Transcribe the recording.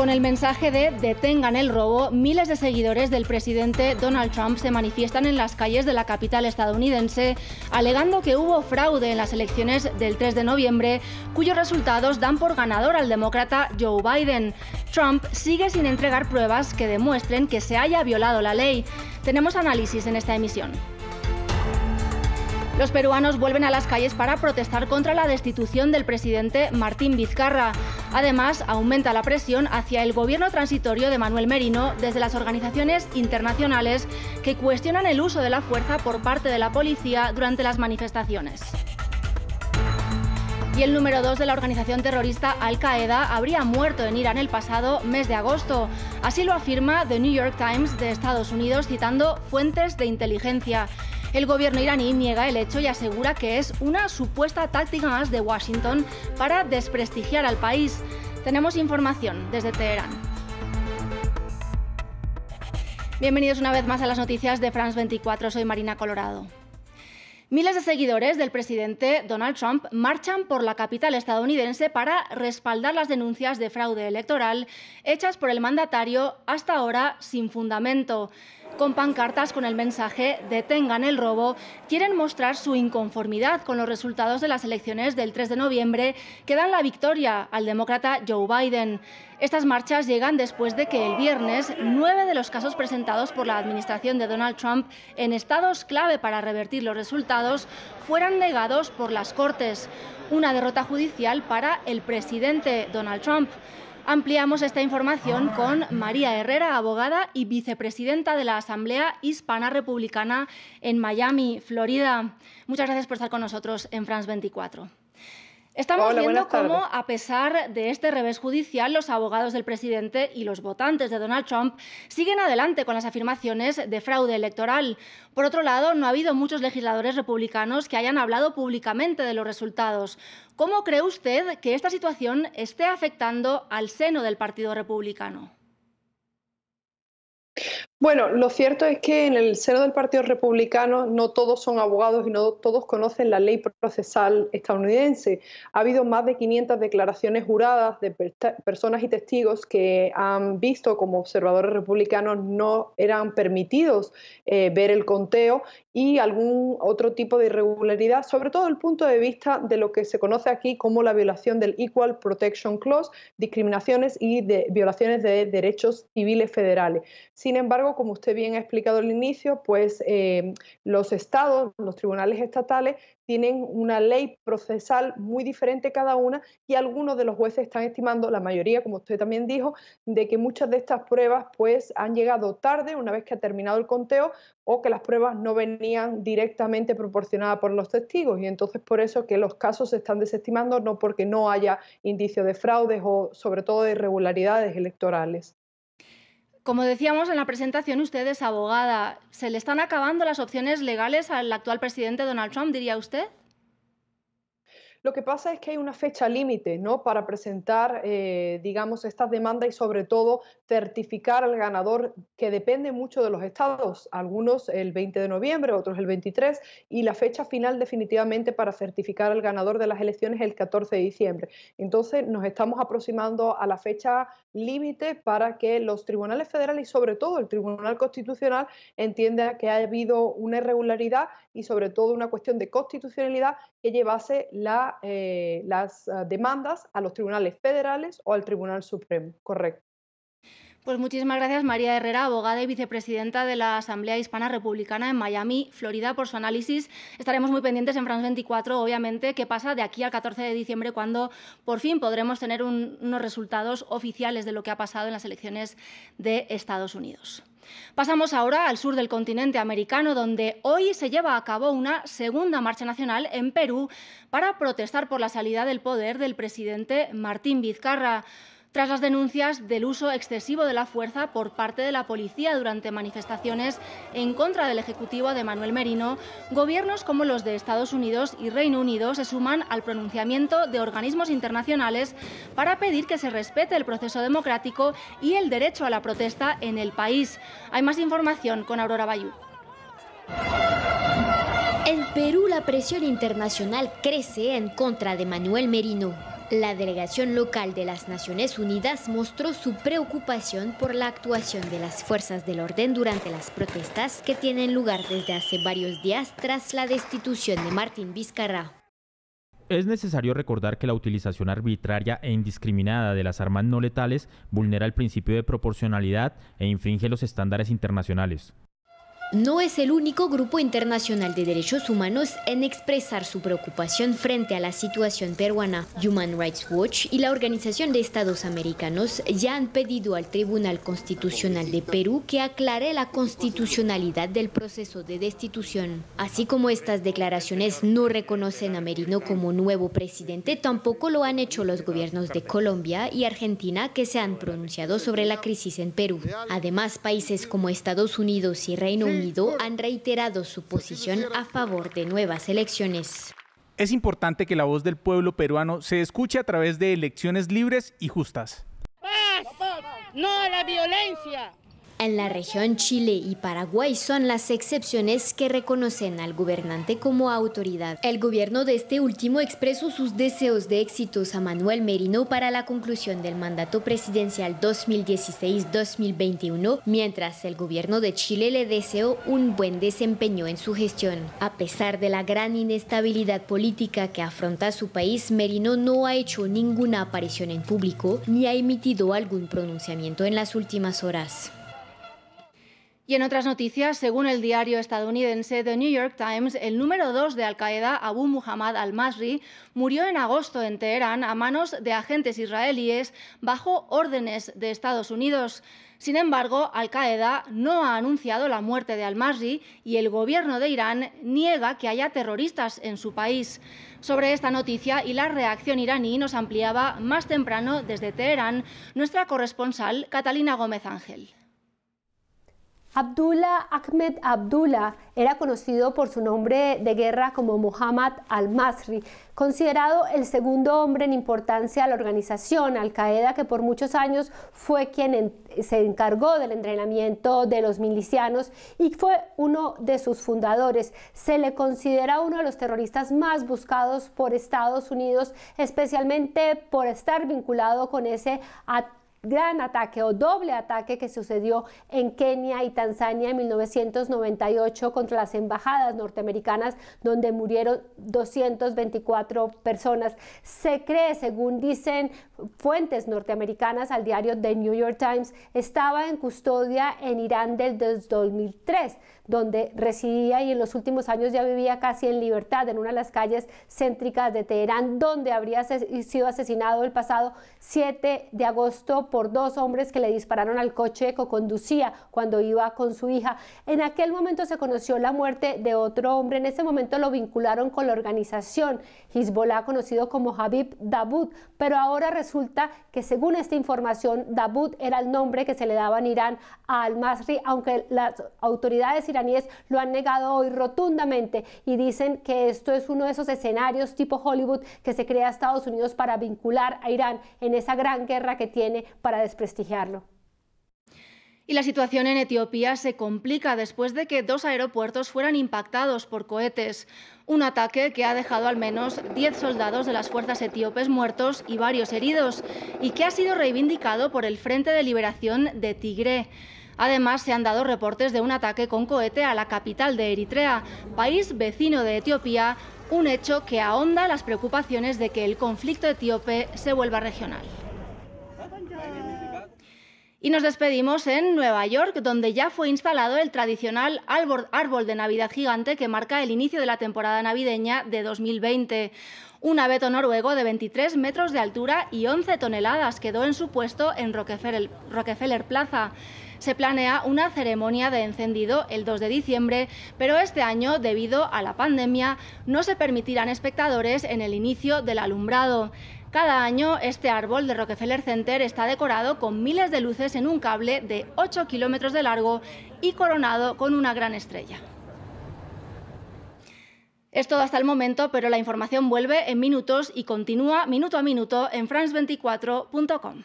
Con el mensaje de detengan el robo, miles de seguidores del presidente Donald Trump se manifiestan en las calles de la capital estadounidense alegando que hubo fraude en las elecciones del 3 de noviembre, cuyos resultados dan por ganador al demócrata Joe Biden. Trump sigue sin entregar pruebas que demuestren que se haya violado la ley. Tenemos análisis en esta emisión. Los peruanos vuelven a las calles para protestar contra la destitución del presidente Martín Vizcarra. Además, aumenta la presión hacia el gobierno transitorio de Manuel Merino desde las organizaciones internacionales que cuestionan el uso de la fuerza por parte de la policía durante las manifestaciones. Y el número 2 de la organización terrorista Al-Qaeda habría muerto en Irán el pasado mes de agosto. Así lo afirma The New York Times de Estados Unidos citando fuentes de inteligencia. El gobierno iraní niega el hecho y asegura que es una supuesta táctica más de Washington para desprestigiar al país. Tenemos información desde Teherán. Bienvenidos una vez más a las noticias de France 24. Soy Marina Colorado. Miles de seguidores del presidente Donald Trump marchan por la capital estadounidense para respaldar las denuncias de fraude electoral hechas por el mandatario hasta ahora sin fundamento con pancartas con el mensaje Detengan el robo, quieren mostrar su inconformidad con los resultados de las elecciones del 3 de noviembre que dan la victoria al demócrata Joe Biden. Estas marchas llegan después de que el viernes nueve de los casos presentados por la administración de Donald Trump en estados clave para revertir los resultados fueran negados por las Cortes. Una derrota judicial para el presidente Donald Trump. Ampliamos esta información con María Herrera, abogada y vicepresidenta de la Asamblea Hispana Republicana en Miami, Florida. Muchas gracias por estar con nosotros en France 24. Estamos viendo cómo, a pesar de este revés judicial, los abogados del presidente y los votantes de Donald Trump siguen adelante con las afirmaciones de fraude electoral. Por otro lado, no ha habido muchos legisladores republicanos que hayan hablado públicamente de los resultados. ¿Cómo cree usted que esta situación esté afectando al seno del Partido Republicano? Bueno, lo cierto es que en el seno del Partido Republicano no todos son abogados y no todos conocen la ley procesal estadounidense. Ha habido más de 500 declaraciones juradas de personas y testigos que han visto como observadores republicanos no eran permitidos eh, ver el conteo y algún otro tipo de irregularidad, sobre todo el punto de vista de lo que se conoce aquí como la violación del Equal Protection Clause, discriminaciones y de violaciones de derechos civiles federales. Sin embargo, como usted bien ha explicado al inicio, pues eh, los estados, los tribunales estatales tienen una ley procesal muy diferente cada una y algunos de los jueces están estimando, la mayoría, como usted también dijo, de que muchas de estas pruebas pues han llegado tarde una vez que ha terminado el conteo o que las pruebas no venían directamente proporcionadas por los testigos y entonces por eso que los casos se están desestimando no porque no haya indicios de fraudes o sobre todo de irregularidades electorales. Como decíamos en la presentación, usted es abogada. ¿Se le están acabando las opciones legales al actual presidente Donald Trump, diría usted? Lo que pasa es que hay una fecha límite ¿no? para presentar, eh, digamos, estas demandas y sobre todo certificar al ganador que depende mucho de los estados, algunos el 20 de noviembre, otros el 23, y la fecha final definitivamente para certificar al ganador de las elecciones el 14 de diciembre. Entonces nos estamos aproximando a la fecha límite para que los tribunales federales y sobre todo el Tribunal Constitucional entienda que ha habido una irregularidad y sobre todo una cuestión de constitucionalidad que llevase eh, las ah, demandas a los tribunales federales o al Tribunal Supremo. Correcto. Pues muchísimas gracias María Herrera, abogada y vicepresidenta de la Asamblea Hispana Republicana en Miami, Florida, por su análisis. Estaremos muy pendientes en France 24, obviamente, qué pasa de aquí al 14 de diciembre, cuando por fin podremos tener unos resultados oficiales de lo que ha pasado en las elecciones de Estados Unidos. Pasamos ahora al sur del continente americano, donde hoy se lleva a cabo una segunda marcha nacional en Perú para protestar por la salida del poder del presidente Martín Vizcarra tras las denuncias del uso excesivo de la fuerza por parte de la policía durante manifestaciones en contra del Ejecutivo de Manuel Merino, gobiernos como los de Estados Unidos y Reino Unido se suman al pronunciamiento de organismos internacionales para pedir que se respete el proceso democrático y el derecho a la protesta en el país. Hay más información con Aurora Bayú. En Perú la presión internacional crece en contra de Manuel Merino. La delegación local de las Naciones Unidas mostró su preocupación por la actuación de las fuerzas del orden durante las protestas que tienen lugar desde hace varios días tras la destitución de Martín Vizcarra. Es necesario recordar que la utilización arbitraria e indiscriminada de las armas no letales vulnera el principio de proporcionalidad e infringe los estándares internacionales no es el único grupo internacional de derechos humanos en expresar su preocupación frente a la situación peruana. Human Rights Watch y la Organización de Estados Americanos ya han pedido al Tribunal Constitucional de Perú que aclare la constitucionalidad del proceso de destitución. Así como estas declaraciones no reconocen a Merino como nuevo presidente, tampoco lo han hecho los gobiernos de Colombia y Argentina que se han pronunciado sobre la crisis en Perú. Además, países como Estados Unidos y Reino Unido han reiterado su posición a favor de nuevas elecciones. Es importante que la voz del pueblo peruano se escuche a través de elecciones libres y justas. Paz, no a la violencia. En la región Chile y Paraguay son las excepciones que reconocen al gobernante como autoridad. El gobierno de este último expresó sus deseos de éxitos a Manuel Merino para la conclusión del mandato presidencial 2016-2021, mientras el gobierno de Chile le deseó un buen desempeño en su gestión. A pesar de la gran inestabilidad política que afronta su país, Merino no ha hecho ninguna aparición en público ni ha emitido algún pronunciamiento en las últimas horas. Y en otras noticias, según el diario estadounidense The New York Times, el número dos de Al-Qaeda, Abu Muhammad al-Masri, murió en agosto en Teherán a manos de agentes israelíes bajo órdenes de Estados Unidos. Sin embargo, Al-Qaeda no ha anunciado la muerte de al-Masri y el gobierno de Irán niega que haya terroristas en su país. Sobre esta noticia y la reacción iraní nos ampliaba más temprano desde Teherán nuestra corresponsal Catalina Gómez Ángel. Abdullah Ahmed Abdullah era conocido por su nombre de guerra como Muhammad al-Masri, considerado el segundo hombre en importancia a la organización Al-Qaeda, que por muchos años fue quien se encargó del entrenamiento de los milicianos y fue uno de sus fundadores. Se le considera uno de los terroristas más buscados por Estados Unidos, especialmente por estar vinculado con ese ataque gran ataque o doble ataque que sucedió en Kenia y Tanzania en 1998 contra las embajadas norteamericanas donde murieron 224 personas. Se cree, según dicen fuentes norteamericanas al diario The New York Times, estaba en custodia en Irán desde 2003 donde residía y en los últimos años ya vivía casi en libertad en una de las calles céntricas de Teherán, donde habría sido asesinado el pasado 7 de agosto por dos hombres que le dispararon al coche que conducía cuando iba con su hija. En aquel momento se conoció la muerte de otro hombre, en ese momento lo vincularon con la organización Hezbollah conocido como Habib Dabud, pero ahora resulta que según esta información Dabud era el nombre que se le daba en Irán a al-Masri, aunque las autoridades iraníes lo han negado hoy rotundamente y dicen que esto es uno de esos escenarios tipo Hollywood que se crea Estados Unidos para vincular a Irán en esa gran guerra que tiene para desprestigiarlo. Y la situación en Etiopía se complica después de que dos aeropuertos fueran impactados por cohetes. Un ataque que ha dejado al menos 10 soldados de las fuerzas etíopes muertos y varios heridos, y que ha sido reivindicado por el Frente de Liberación de Tigré. Además, se han dado reportes de un ataque con cohete a la capital de Eritrea, país vecino de Etiopía, un hecho que ahonda las preocupaciones de que el conflicto etíope se vuelva regional. Y nos despedimos en Nueva York, donde ya fue instalado el tradicional árbol, de Navidad gigante que marca el inicio de la temporada navideña de 2020. Un abeto noruego de 23 metros de altura y 11 toneladas quedó en su puesto en Rockefeller, Plaza. Se planea una ceremonia de encendido el 2 de diciembre, pero este año, debido a la pandemia, no se permitirán espectadores en el inicio del alumbrado. Cada año, este árbol de Rockefeller Center está decorado con miles de luces en un cable de 8 kilómetros de largo y coronado con una gran estrella. Es todo hasta el momento, pero la información vuelve en minutos y continúa minuto a minuto en france24.com.